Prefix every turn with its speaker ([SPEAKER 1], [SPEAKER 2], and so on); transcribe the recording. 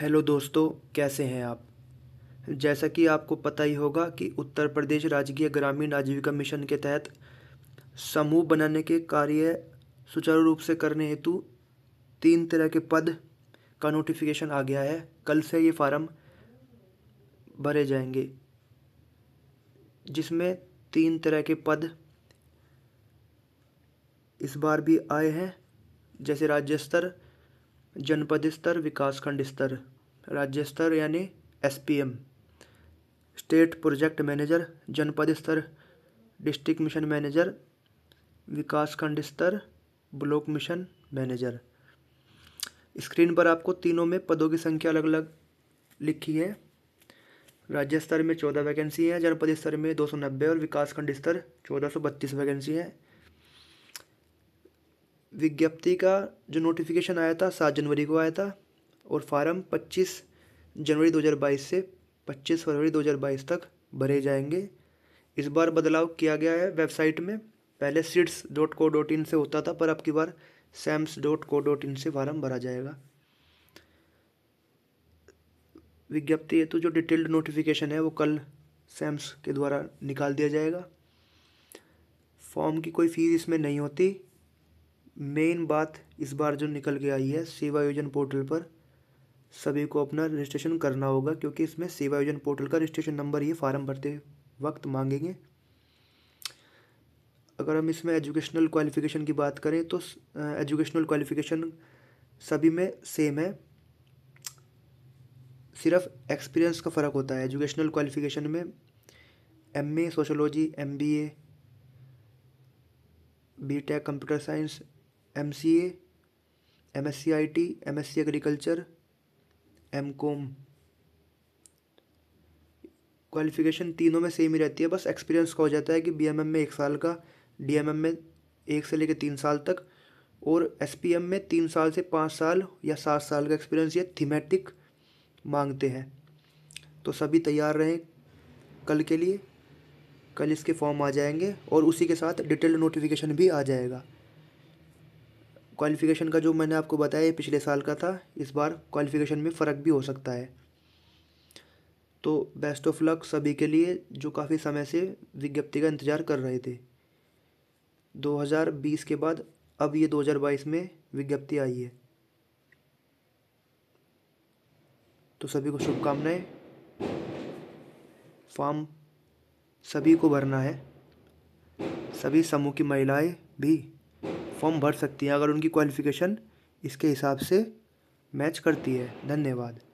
[SPEAKER 1] hello दोस्तों कैसे हैं आप जैसा कि आपको पता ही होगा कि उत्तर प्रदेश राजकीय ग्रामीण आजीविका मिशन के तहत समूह बनाने के कार्य सुचारू रूप से करने हेतु तीन तरह के पद का नोटिफिकेशन आ गया है कल से ये फार्म भरे जाएंगे जिसमें तीन तरह के पद इस बार भी आए हैं जैसे राज्य स्तर जनपद स्तर विकासखंड स्तर राज्य स्तर यानी S P M state project manager जनपद स्तर डिस्ट्रिक्ट मिशन मैनेजर विकासखंड स्तर ब्लॉक मिशन मैनेजर स्क्रीन पर आपको तीनों में पदों की संख्या अलग अलग लिखी है राज्य स्तर में चौदह वैकेंसी हैं जनपद स्तर में दो सौ नब्बे और विकासखंड स्तर चौदह सौ बत्तीस वैकेंसी हैं विज्ञप्ति का जो नोटिफिकेशन आया था सात जनवरी को आया था और फार्म पच्चीस जनवरी 2022 से 25 फरवरी 2022 तक भरे जाएंगे इस बार बदलाव किया गया है वेबसाइट में पहले seeds dot co dot in से होता था पर अब की बार SAMS dot co dot in से फार्म भरा जाएगा विज्ञप्ति हेतु जो डिटेल्ड नोटिफिकेशन है वो कल सैम्स के द्वारा निकाल दिया जाएगा फॉर्म की कोई फीस इसमें नहीं होती मेन बात इस बार जो निकल के आई है सेवा योजन पोर्टल पर सभी को अपना रजिस्ट्रेशन करना होगा क्योंकि इसमें सेवा योजन पोर्टल का रजिस्ट्रेशन नंबर ये फार्म भरते वक्त मांगेंगे अगर हम इसमें एजुकेशनल क्वालिफ़िकेशन की बात करें तो एजुकेशनल क्वालिफ़िकेशन सभी में सेम है सिर्फ एक्सपीरियंस का फ़र्क होता है एजुकेशनल क्वालिफ़िकेशन में M A sociology M B A B tech computer science M C A M S C I T M S C agriculture M com qualification तीनों में सेम ही रहती है बस एक्सपीरियंस का हो जाता है कि बी एम एम में एक साल का डी एम एम में एक से लेकर तीन साल तक और एस पी एम में तीन साल से पाँच साल या सात साल का एक्सपीरियंस या थीमेटिक मांगते हैं तो सभी तैयार रहें कल के लिए कल इसके फॉर्म आ जाएंगे और उसी के साथ डिटेल नोटिफिकेशन भी आ जाएगा क्वालिफ़िकेशन का जो मैंने आपको बताया पिछले साल का था इस बार क्वालिफ़िकेशन में फ़र्क भी हो सकता है तो बेस्ट ऑफ लक सभी के लिए जो काफ़ी समय से विज्ञप्ति का इंतज़ार कर रहे थे 2020 के बाद अब ये 2022 में विज्ञप्ति आई है तो सभी को शुभकामनाएं फॉर्म सभी को भरना है सभी समूह की महिलाएं भी फॉर्म भर सकती हैं अगर उनकी क्वालिफ़िकेशन इसके हिसाब से मैच करती है धन्यवाद